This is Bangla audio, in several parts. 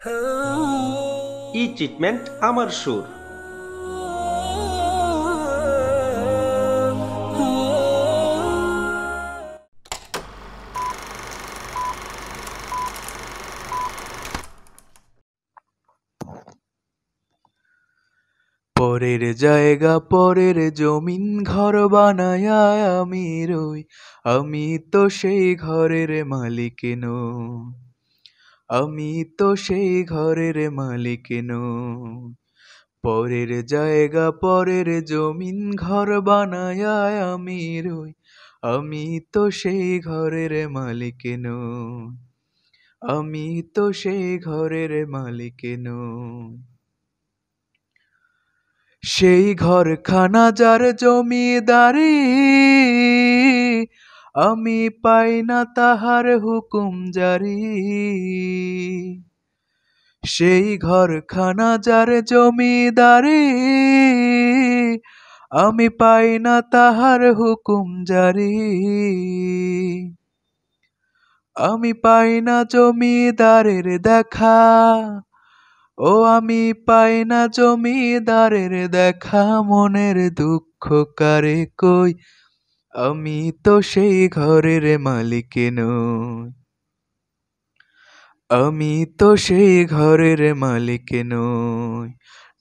ই ট্রিটমেন্ট আমার সুর পরের জায়গা পরের জমিন ঘর বানায় আমি রই আমি তো সেই ঘরের মালিক নই আমি তো সেই ঘরের মালিক নো পরের জায়গা পরের জমিন ঘর বানায় আমি রই আমি তো সেই ঘরের মালিক নো আমি তো সেই ঘরের মালিক নো সেই খানা যার জমিদারি আমি পাই না তাহার হুকুম জারি সেই ঘরখানা যার জমিদারি আমি পাই না তাহার হুকুম জারি আমি পাই না জমিদারের দেখা ও আমি পাই না জমিদারের দেখা মনের দুঃখ কারে কই আমি তো সেই ঘরের মালিক নই আমি তো সেই ঘরের মালিক নই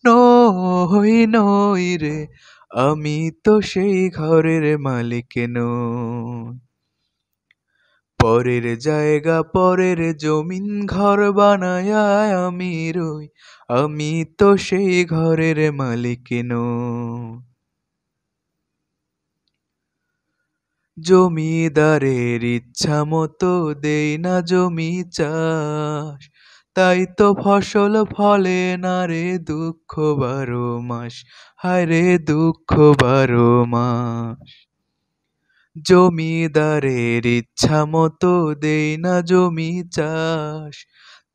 নই নই রে আমি তো সেই ঘরের মালিক নই পরের জায়গা পরের জমিন ঘর বানায় আমি রই আমি তো সেই ঘরের মালিক নই জমিদারের ইচ্ছা মতো দেই না জমি চাষ তাই তো ফসল ফলে না রে দুঃখ বারো মাস হায় রে দুঃখ বারো মাস জমিদারের ইচ্ছা মতো দেই না জমি চাষ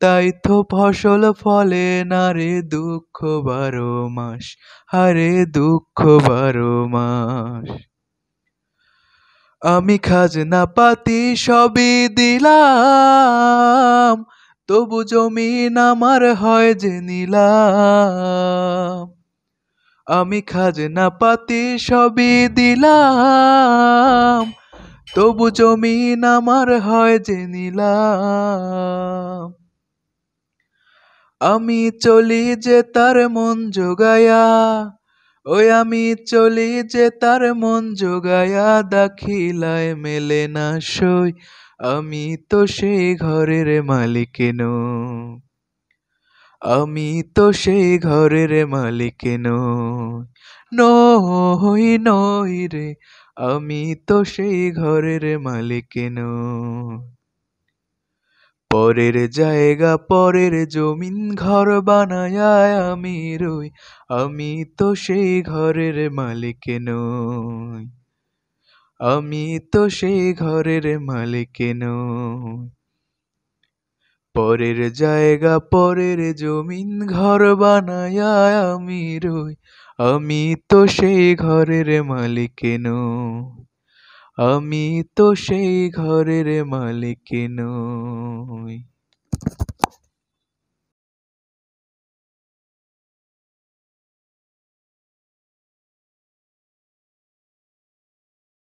তাই তো ফসল ফলে না রে দুঃখ বারো মাস হারে দুঃখ বারো মাস আমি খাজনা পাতি সবই দিলাম তবু জমিন আমার হয় যে নিলাম আমি খাজনা পাতি সবই দিলাম তবু জমিন আমার হয় যে নিলাম আমি চলি যে তার মন জোগায়া ওই আমি চলি যে তার মন জোগায়া দাখিলায় মেলে না সই আমি তো সেই ঘরের মালিক নো আমি তো সেই ঘরের মালিক নই নই রে আমি তো সেই ঘরের মালিক পরের জায়গা পরের জমিন ঘর বানায় আমি রই আমি তো সেই ঘরের মালিক নই আমি তো সেই ঘরের মালিক নই পরের জায়গা পরের জমিন ঘর বানায় আমি রই আমি তো সেই ঘরের মালিক নই আমি তো সেই ঘরের মালিক নই